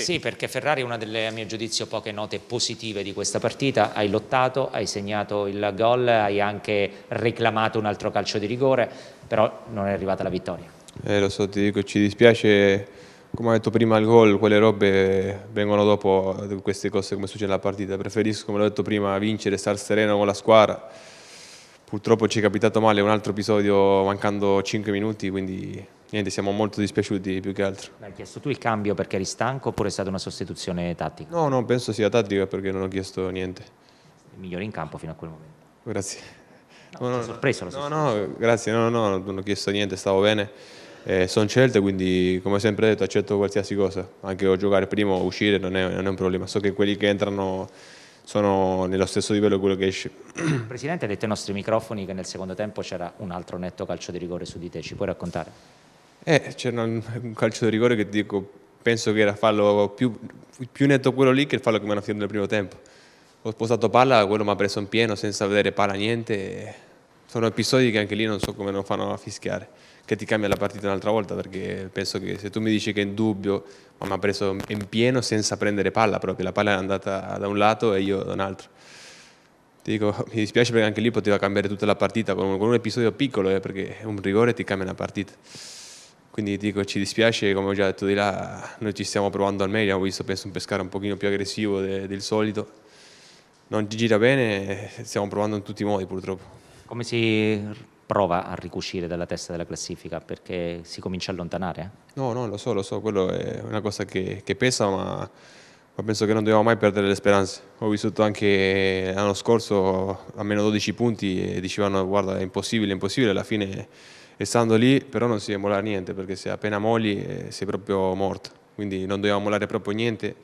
Sì. sì. perché Ferrari è una delle, a mio giudizio, poche note positive di questa partita. Hai lottato, hai segnato il gol, hai anche reclamato un altro calcio di rigore, però non è arrivata la vittoria. Eh, lo so, ti dico, ci dispiace, come ho detto prima, il gol, quelle robe vengono dopo queste cose come succede nella partita. Preferisco, come l'ho detto prima, vincere, star sereno con la squadra. Purtroppo ci è capitato male un altro episodio mancando 5 minuti, quindi niente, siamo molto dispiaciuti più che altro. Hai chiesto tu il cambio perché eri stanco oppure è stata una sostituzione tattica? No, no, penso sia tattica perché non ho chiesto niente. Il migliore in campo fino a quel momento. Grazie. No, no, sorpreso la no, no, grazie, no, no, non ho chiesto niente, stavo bene. Eh, sono scelte, quindi come sempre detto accetto qualsiasi cosa, anche giocare prima o uscire non è, non è un problema, so che quelli che entrano sono nello stesso livello di quello che esce. Presidente, ha detto ai nostri microfoni che nel secondo tempo c'era un altro netto calcio di rigore su di te, ci puoi raccontare? Eh, c'era un calcio di rigore che dico, penso che era fallo più, più netto quello lì che il fallo che mi hanno fatto nel primo tempo. Ho spostato palla, quello mi ha preso in pieno senza vedere palla niente. Sono episodi che anche lì non so come non fanno a fischiare, che ti cambia la partita un'altra volta perché penso che se tu mi dici che è in dubbio, ma mi ha preso in pieno senza prendere palla proprio, la palla è andata da un lato e io da un altro. Ti dico, mi dispiace perché anche lì poteva cambiare tutta la partita con un, con un episodio piccolo, eh, perché un rigore ti cambia la partita. Quindi dico, ci dispiace, come ho già detto di là, noi ci stiamo provando al meglio, abbiamo visto penso un pescare un pochino più aggressivo de, del solito. Non ci gira bene, stiamo provando in tutti i modi purtroppo. Come si prova a ricuscire dalla testa della classifica perché si comincia a allontanare? Eh? No, no, lo so, lo so, quello è una cosa che, che pesa, ma, ma, penso che non dobbiamo mai perdere le speranze. Ho vissuto anche l'anno scorso a meno 12 punti e dicevano guarda è impossibile, è impossibile, alla fine e stando lì però non si deve mollare niente perché se appena molli eh, sei proprio morto, quindi non dobbiamo mollare proprio niente,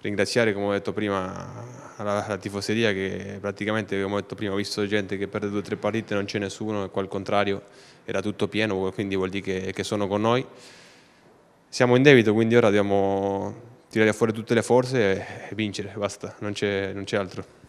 ringraziare come ho detto prima la, la tifoseria che praticamente come ho detto prima ho visto gente che perde due o tre partite non c'è nessuno e qua al contrario era tutto pieno, quindi vuol dire che, che sono con noi. Siamo in debito quindi ora dobbiamo tirare fuori tutte le forze e, e vincere, basta, non c'è altro.